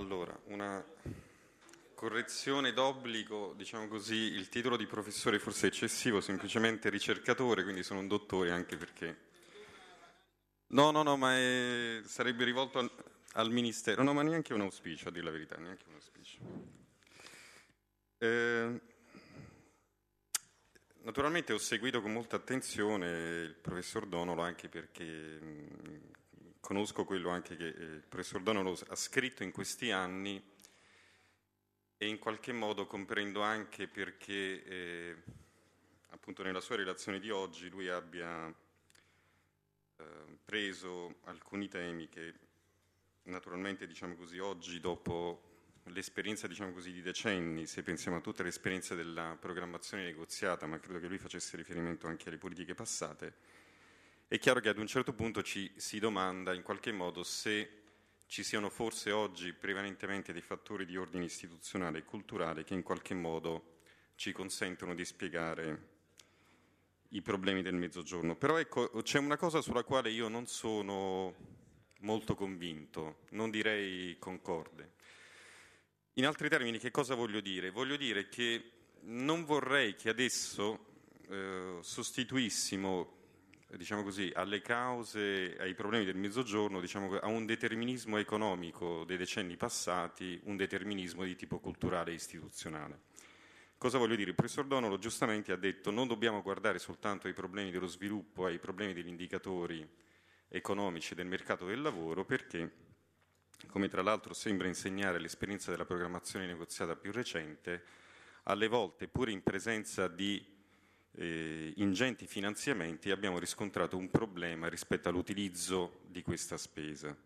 Allora, una correzione d'obbligo, diciamo così, il titolo di professore forse è eccessivo, semplicemente ricercatore, quindi sono un dottore anche perché... No, no, no, ma è... sarebbe rivolto al, al, Ministero, no, ma neanche un auspicio, a dire la verità, neanche un auspicio. Eh, naturalmente ho seguito con molta attenzione il professor Donolo anche perché conosco quello anche che eh, il professor Donolo ha scritto in questi anni e in qualche modo comprendo anche perché eh, appunto nella sua relazione di oggi lui abbia eh, preso alcuni temi che naturalmente diciamo così oggi dopo l'esperienza diciamo così di decenni, se pensiamo a tutte le esperienze della programmazione negoziata, ma credo che lui facesse riferimento anche alle politiche passate, è chiaro che ad un certo punto ci si domanda in qualche modo se ci siano forse oggi prevalentemente dei fattori di ordine istituzionale e culturale che in qualche modo ci consentono di spiegare i problemi del mezzogiorno. Però ecco, c'è una cosa sulla quale io non sono molto convinto, non direi concorde. In altri termini, che cosa voglio dire? Voglio dire che non vorrei che adesso eh, sostituissimo diciamo così, alle cause, ai problemi del mezzogiorno, diciamo, a un determinismo economico dei decenni passati, un determinismo di tipo culturale e istituzionale. Cosa voglio dire? Il professor Donolo giustamente ha detto non dobbiamo guardare soltanto ai problemi dello sviluppo, ai problemi degli indicatori economici del mercato del lavoro, perché, come tra l'altro sembra insegnare l'esperienza della programmazione negoziata più recente, alle volte, pur in presenza di eh, ingenti finanziamenti abbiamo riscontrato un problema rispetto all'utilizzo di questa spesa.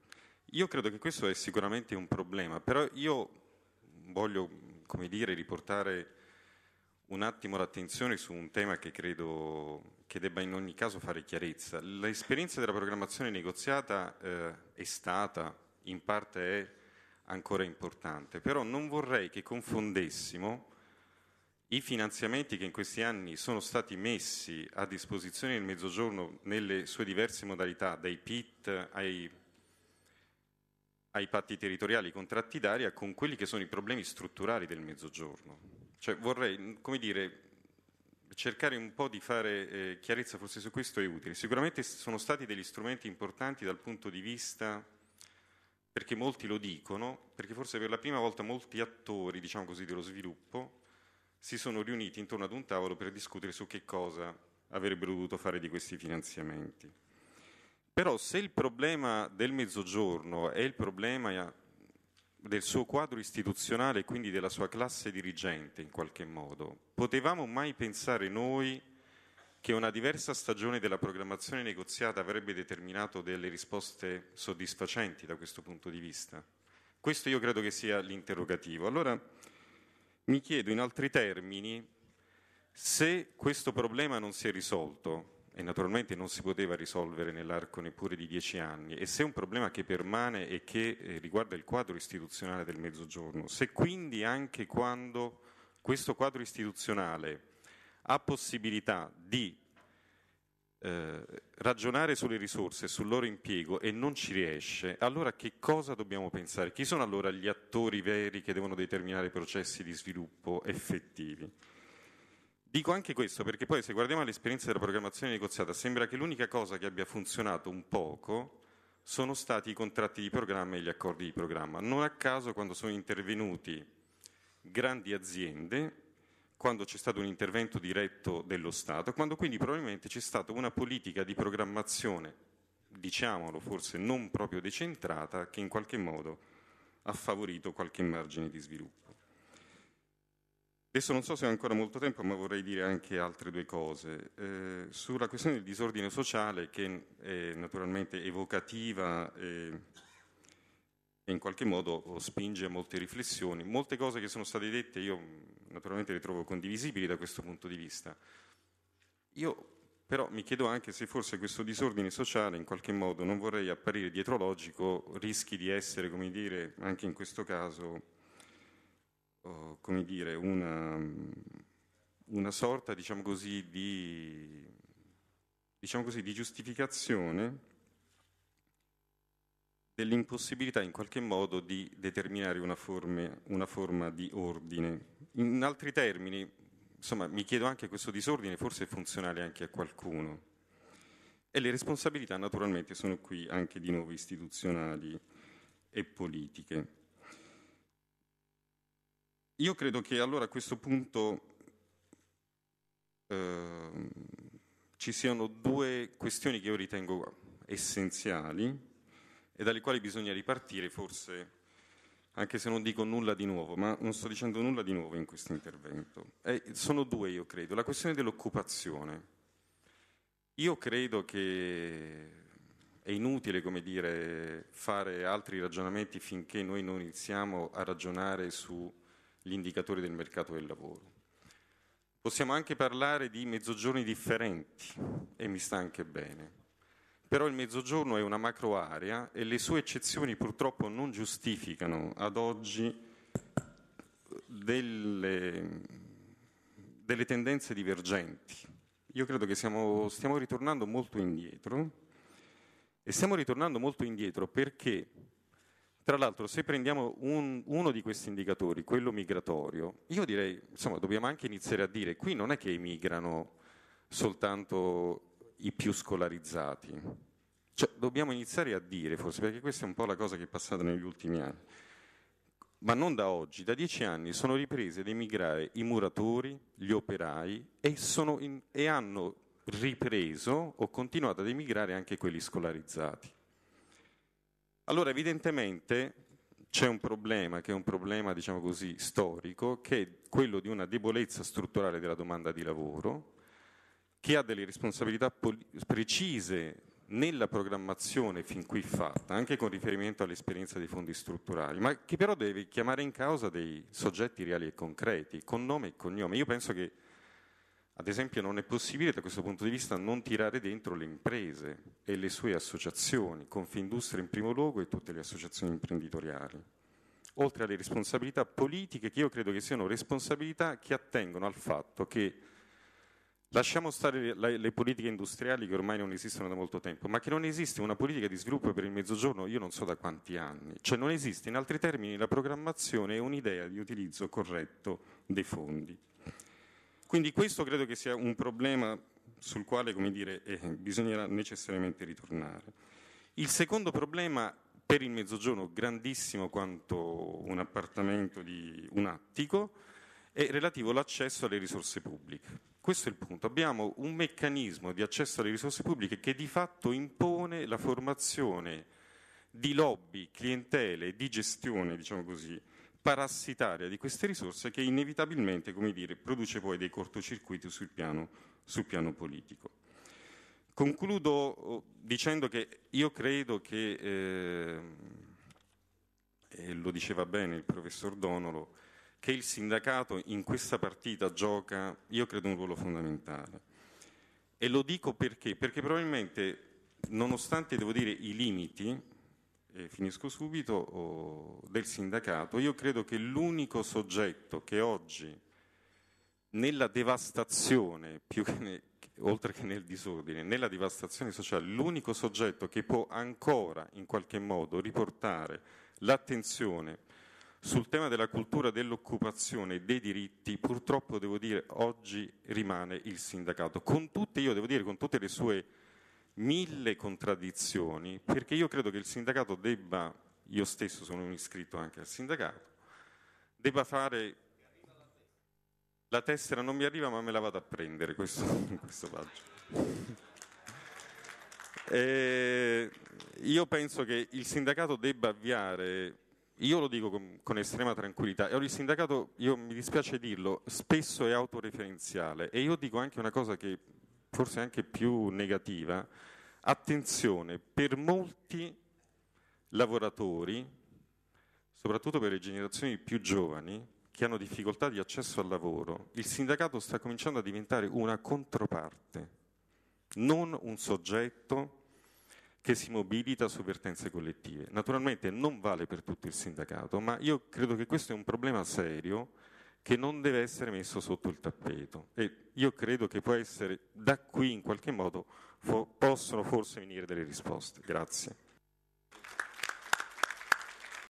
Io credo che questo è sicuramente un problema, però io voglio, come dire, riportare un attimo l'attenzione su un tema che credo che debba in ogni caso fare chiarezza. L'esperienza della programmazione negoziata eh, è stata, in parte è ancora importante, però non vorrei che confondessimo i finanziamenti che in questi anni sono stati messi a disposizione del Mezzogiorno nelle sue diverse modalità, dai PIT ai, ai patti territoriali, ai contratti d'aria, con quelli che sono i problemi strutturali del Mezzogiorno. Cioè, vorrei, come dire, cercare un po' di fare eh, chiarezza forse su questo è utile. Sicuramente sono stati degli strumenti importanti dal punto di vista, perché molti lo dicono, perché forse per la prima volta molti attori, diciamo così, dello sviluppo, si sono riuniti intorno ad un tavolo per discutere su che cosa avrebbero dovuto fare di questi finanziamenti. Però se il problema del mezzogiorno è il problema eh, del suo quadro istituzionale e quindi della sua classe dirigente in qualche modo, potevamo mai pensare noi che una diversa stagione della programmazione negoziata avrebbe determinato delle risposte soddisfacenti da questo punto di vista? Questo io credo che sia l'interrogativo. Allora, mi chiedo in altri termini se questo problema non si è risolto, e naturalmente non si poteva risolvere nell'arco neppure di dieci anni, e se è un problema che permane e che eh, riguarda il quadro istituzionale del Mezzogiorno, se quindi anche quando questo quadro istituzionale ha possibilità di eh, ragionare sulle risorse, sul loro impiego e non ci riesce, allora che cosa dobbiamo pensare? Chi sono allora gli attori veri che devono determinare i processi di sviluppo effettivi? Dico anche questo perché poi se guardiamo l'esperienza della programmazione negoziata sembra che l'unica cosa che abbia funzionato un poco sono stati i contratti di programma e gli accordi di programma. Non a caso quando sono intervenuti grandi aziende quando c'è stato un intervento diretto dello Stato, quando quindi probabilmente c'è stata una politica di programmazione, diciamolo forse non proprio decentrata, che in qualche modo ha favorito qualche margine di sviluppo. Adesso non so se ho ancora molto tempo, ma vorrei dire anche altre due cose. Eh, sulla questione del disordine sociale, che è naturalmente evocativa e in qualche modo oh, spinge a molte riflessioni. Molte cose che sono state dette io mm, naturalmente le trovo condivisibili da questo punto di vista. Io però mi chiedo anche se forse questo disordine sociale in qualche modo non vorrei apparire dietrologico, rischi di essere, come dire, anche in questo caso, oh, come dire, una, mm, una sorta, diciamo così, di, diciamo così, di giustificazione dell'impossibilità in qualche modo di determinare una, forme, una forma di ordine. In altri termini, insomma, mi chiedo anche questo disordine forse è funzionale anche a qualcuno. E le responsabilità naturalmente sono qui anche di nuovo istituzionali e politiche. Io credo che allora a questo punto eh, ci siano due questioni che io ritengo essenziali e dalle quali bisogna ripartire forse, anche se non dico nulla di nuovo, ma non sto dicendo nulla di nuovo in questo intervento. Eh, sono due, io credo. La questione dell'occupazione. Io credo che è inutile, come dire, fare altri ragionamenti finché noi non iniziamo a ragionare sugli indicatori del mercato del lavoro. Possiamo anche parlare di mezzogiorni differenti e mi sta anche bene però il Mezzogiorno è una macroarea e le sue eccezioni purtroppo non giustificano ad oggi delle, delle tendenze divergenti. Io credo che siamo, stiamo ritornando molto indietro e stiamo ritornando molto indietro perché, tra l'altro, se prendiamo un, uno di questi indicatori, quello migratorio, io direi, insomma, dobbiamo anche iniziare a dire, qui non è che emigrano soltanto i più scolarizzati. Cioè, dobbiamo iniziare a dire, forse, perché questa è un po' la cosa che è passata negli ultimi anni, ma non da oggi, da dieci anni sono riprese ad emigrare i muratori, gli operai e, in, e hanno ripreso o continuato ad emigrare anche quelli scolarizzati. Allora, evidentemente c'è un problema, che è un problema, diciamo così, storico, che è quello di una debolezza strutturale della domanda di lavoro, che ha delle responsabilità pol- precise nella programmazione fin qui fatta, anche con riferimento all'esperienza dei fondi strutturali, ma che però deve chiamare in causa dei soggetti reali e concreti, con nome e cognome. Io penso che, ad esempio, non è possibile da questo punto di vista non tirare dentro le imprese e le sue associazioni, Confindustria in primo luogo e tutte le associazioni imprenditoriali, oltre alle responsabilità politiche che io credo che siano responsabilità che attengono al fatto che Lasciamo stare le, le, politiche industriali che ormai non esistono da molto tempo, ma che non esiste una politica di sviluppo per il mezzogiorno io non so da quanti anni, cioè non esiste in altri termini la programmazione e un'idea di utilizzo corretto dei fondi. Quindi questo credo che sia un problema sul quale dire, eh, bisognerà necessariamente ritornare. Il secondo problema per il mezzogiorno, grandissimo quanto un appartamento di un attico, è relativo all'accesso alle risorse pubbliche. Questo è il punto. Abbiamo un meccanismo di accesso alle risorse pubbliche che di fatto impone la formazione di lobby, clientele, di gestione, diciamo così, parassitaria di queste risorse che inevitabilmente, come dire, produce poi dei cortocircuiti sul piano, sul piano politico. Concludo oh, dicendo che io credo che, eh, e lo diceva bene il professor Donolo, che il sindacato in questa partita gioca, io credo, un ruolo fondamentale. E lo dico perché? Perché probabilmente, nonostante, devo dire, i limiti, e finisco subito, oh, del sindacato, io credo che l'unico soggetto che oggi, nella devastazione, più che ne, oltre che nel disordine, nella devastazione sociale, l'unico soggetto che può ancora in qualche modo riportare l'attenzione sul tema della cultura dell'occupazione e dei diritti, purtroppo devo dire oggi rimane il sindacato, con tutte, io devo dire, con tutte le sue mille contraddizioni, perché io credo che il sindacato debba, io stesso sono un iscritto anche al sindacato, debba fare la tessera non mi arriva ma me la vado a prendere questo, questo eh, io penso che il sindacato debba avviare io lo dico con, con estrema tranquillità, il sindacato, io, mi dispiace dirlo, spesso è autoreferenziale e io dico anche una cosa che forse è anche più negativa, attenzione, per molti lavoratori, soprattutto per le generazioni più giovani, che hanno difficoltà di accesso al lavoro, il sindacato sta cominciando a diventare una controparte, non un soggetto che si mobilita su vertenze collettive. Naturalmente non vale per tutto il sindacato, ma io credo che questo è un problema serio che non deve essere messo sotto il tappeto e io credo che può essere da qui in qualche modo fo- possono forse venire delle risposte. Grazie.